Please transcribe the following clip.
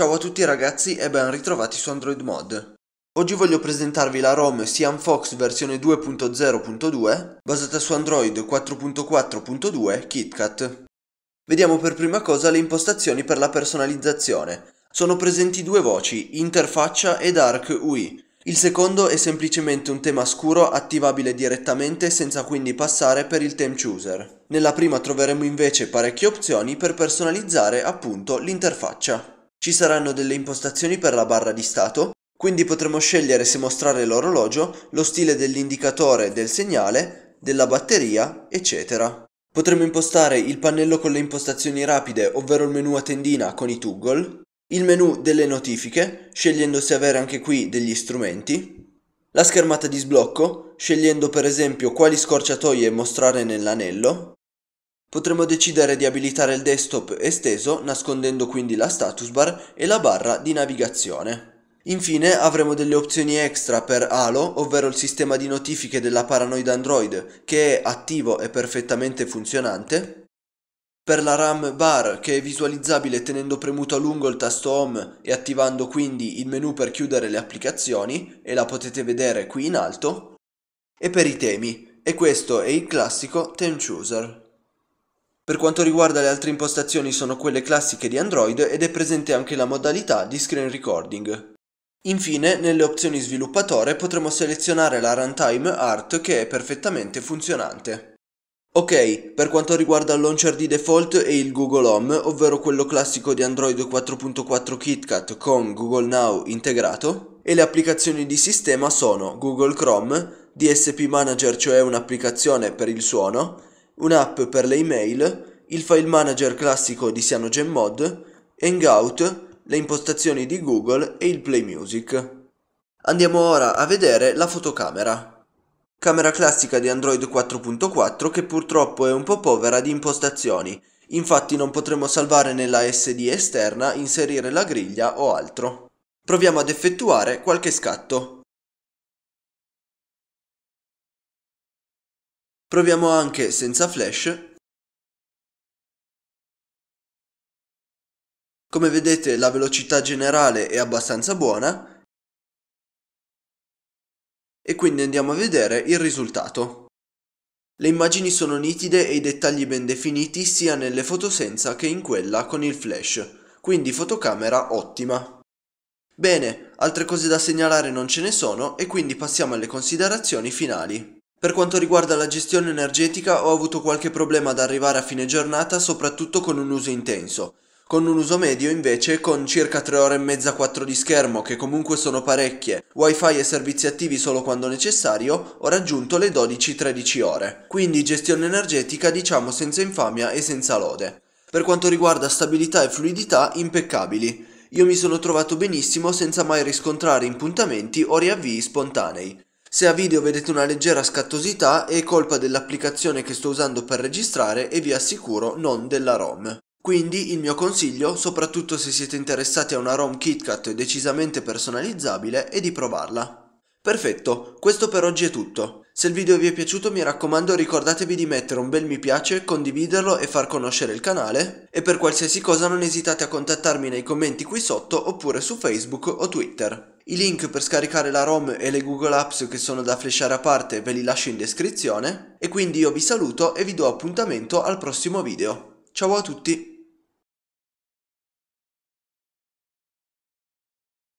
Ciao a tutti ragazzi e ben ritrovati su Android Mod. Oggi voglio presentarvi la ROM Siamfox versione 2.0.2 basata su Android 4.4.2 KitKat. Vediamo per prima cosa le impostazioni per la personalizzazione. Sono presenti due voci, interfaccia e dark UI. Il secondo è semplicemente un tema scuro attivabile direttamente senza quindi passare per il theme chooser. Nella prima troveremo invece parecchie opzioni per personalizzare appunto l'interfaccia. Ci saranno delle impostazioni per la barra di stato, quindi potremo scegliere se mostrare l'orologio, lo stile dell'indicatore del segnale, della batteria, eccetera. Potremo impostare il pannello con le impostazioni rapide, ovvero il menu a tendina con i toggle, il menu delle notifiche, scegliendo se avere anche qui degli strumenti, la schermata di sblocco, scegliendo per esempio quali scorciatoie mostrare nell'anello, Potremmo decidere di abilitare il desktop esteso nascondendo quindi la status bar e la barra di navigazione. Infine avremo delle opzioni extra per Halo, ovvero il sistema di notifiche della Paranoid Android che è attivo e perfettamente funzionante, per la RAM bar che è visualizzabile tenendo premuto a lungo il tasto Home e attivando quindi il menu per chiudere le applicazioni e la potete vedere qui in alto, e per i temi, e questo è il classico Theme Chooser. Per quanto riguarda le altre impostazioni sono quelle classiche di Android ed è presente anche la modalità di screen recording. Infine, nelle opzioni sviluppatore potremo selezionare la runtime art che è perfettamente funzionante. Ok, per quanto riguarda il launcher di default e il Google Home, ovvero quello classico di Android 4.4 KitKat con Google Now integrato, e le applicazioni di sistema sono Google Chrome, DSP Manager cioè un'applicazione per il suono, un'app per le email, il file manager classico di CyanogenMod, Hangout, le impostazioni di Google e il Play Music. Andiamo ora a vedere la fotocamera. Camera classica di Android 4.4 che purtroppo è un po' povera di impostazioni, infatti non potremo salvare nella SD esterna, inserire la griglia o altro. Proviamo ad effettuare qualche scatto. Proviamo anche senza flash. Come vedete la velocità generale è abbastanza buona e quindi andiamo a vedere il risultato. Le immagini sono nitide e i dettagli ben definiti sia nelle foto senza che in quella con il flash, quindi fotocamera ottima. Bene, altre cose da segnalare non ce ne sono e quindi passiamo alle considerazioni finali. Per quanto riguarda la gestione energetica ho avuto qualche problema ad arrivare a fine giornata soprattutto con un uso intenso. Con un uso medio invece con circa 3 ore e mezza 4 di schermo che comunque sono parecchie, wifi e servizi attivi solo quando necessario, ho raggiunto le 12-13 ore. Quindi gestione energetica diciamo senza infamia e senza lode. Per quanto riguarda stabilità e fluidità impeccabili. Io mi sono trovato benissimo senza mai riscontrare impuntamenti o riavvii spontanei. Se a video vedete una leggera scattosità è colpa dell'applicazione che sto usando per registrare e vi assicuro non della ROM. Quindi il mio consiglio, soprattutto se siete interessati a una ROM KitKat decisamente personalizzabile, è di provarla. Perfetto, questo per oggi è tutto. Se il video vi è piaciuto mi raccomando ricordatevi di mettere un bel mi piace, condividerlo e far conoscere il canale e per qualsiasi cosa non esitate a contattarmi nei commenti qui sotto oppure su Facebook o Twitter. I link per scaricare la ROM e le Google Apps che sono da flashare a parte ve li lascio in descrizione e quindi io vi saluto e vi do appuntamento al prossimo video. Ciao a tutti!